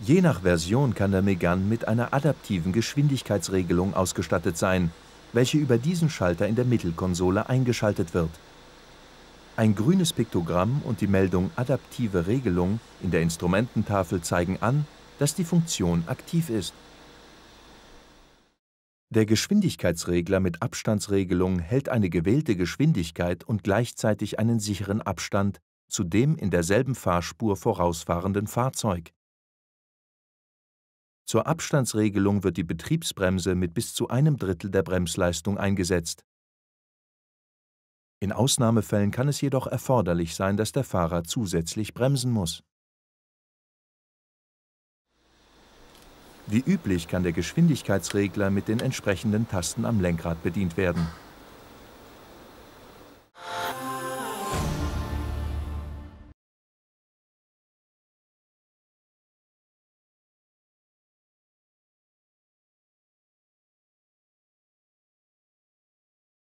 Je nach Version kann der Megan mit einer adaptiven Geschwindigkeitsregelung ausgestattet sein, welche über diesen Schalter in der Mittelkonsole eingeschaltet wird. Ein grünes Piktogramm und die Meldung Adaptive Regelung in der Instrumententafel zeigen an, dass die Funktion aktiv ist. Der Geschwindigkeitsregler mit Abstandsregelung hält eine gewählte Geschwindigkeit und gleichzeitig einen sicheren Abstand zu dem in derselben Fahrspur vorausfahrenden Fahrzeug. Zur Abstandsregelung wird die Betriebsbremse mit bis zu einem Drittel der Bremsleistung eingesetzt. In Ausnahmefällen kann es jedoch erforderlich sein, dass der Fahrer zusätzlich bremsen muss. Wie üblich kann der Geschwindigkeitsregler mit den entsprechenden Tasten am Lenkrad bedient werden.